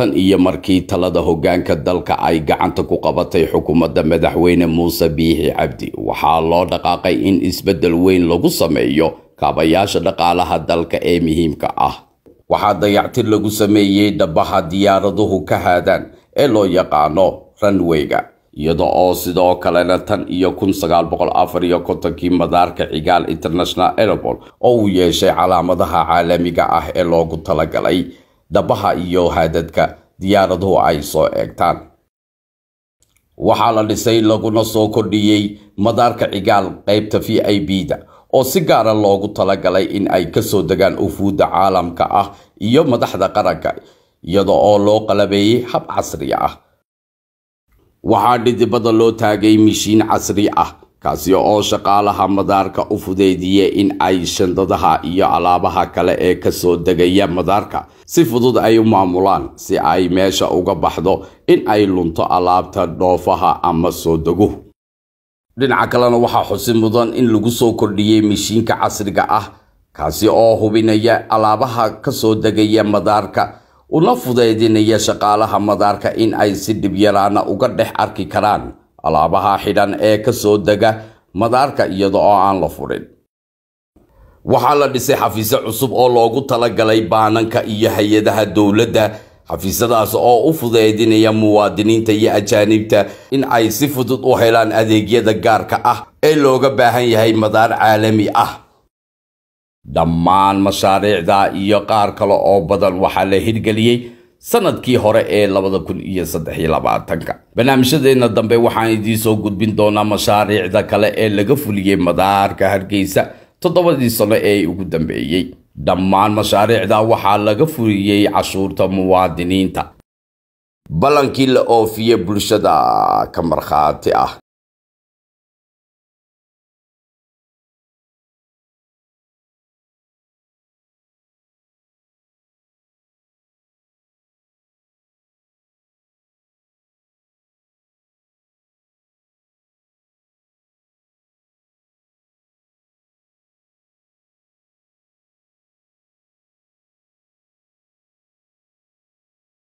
tan iyo markii talada hoggaanka dalka ay gacanta ku qabatay xukuumadda madaxweyne muuse biixi cabdi waxaa loo dhaqaaqay in isbeddel weyn lagu sameeyo kaabayaasha dhaqaalaha dalka ee muhiimka ah waxaa dayactir lagu sameeyey dhabbaha diyaaraduhu ka haadaan ee loo yaqaano ranweyga iyada oo sidoo kalena tan iyo kun sagaal boqol afar iyo kontonkii madaarka cigaal international airport oo uu yeeshay calaamadaha caalamiga ah ee loogu talagalay dhabaha iyo haadadka diyaaraduhu ay soo eegtaan waxaa la dhisay laguna soo kordhiyey madaarka cigaal qaybta v i b da oo si gaara ah loogu talagalay in ay ka soo degaan ufuudda caalamka ah iyo madaxda qaranka iyada oo loo qalabeeyey hab casri ah waxaa dhidibada loo taagay mishiin casri ah kaasi oo shaqaalaha madaarka u fudaydiya in ay shandadaha iyo alaabaha kale ee ka soo degaya madaarka si fudud ay u maamulaan si ay meesha uga baxdo in ay lunto alaabta dhoofaha ama soo deguhu dhinaca kalena waxaa xusi mudan in lagu soo kordhiyey mishiinka casriga ah kaasi oo hubinaya alaabaha ka soo degaya madaarka una fudaydinaya shaqaalaha madaarka in ay si dhibyaraana ah uga dhex arki karaan alaabaha xidhan ee ka soo dega madaarka iyada oo aan la furin waxaa la dhisay xafiise cusub oo loogu talagalay baananka iyo hay-adaha dowladda xafiisadaas oo u fudeydinaya muwaadiniinta iyo ajaanibta in ay si fudud u helaan adeegyada gaarka ah ee looga baahan yahay madaar caalami ah dhammaan mashaariicda iyo qaar kale oo badan waxaa la hirgeliyey sanadkii hore ee labada kun iyo saddex iyo labaatanka barnaamijyadeena dambe waxaan idiin soo gudbin doonaa mashaariicda kale ee laga fuliyey madaarka hargeysa toddobadii sano ee ugu dambeeyey dhammaan mashaariicda waxaa laga fuliyey cashuurta muwaadiniinta ballankii la oofiye bulshada ka markhaati ah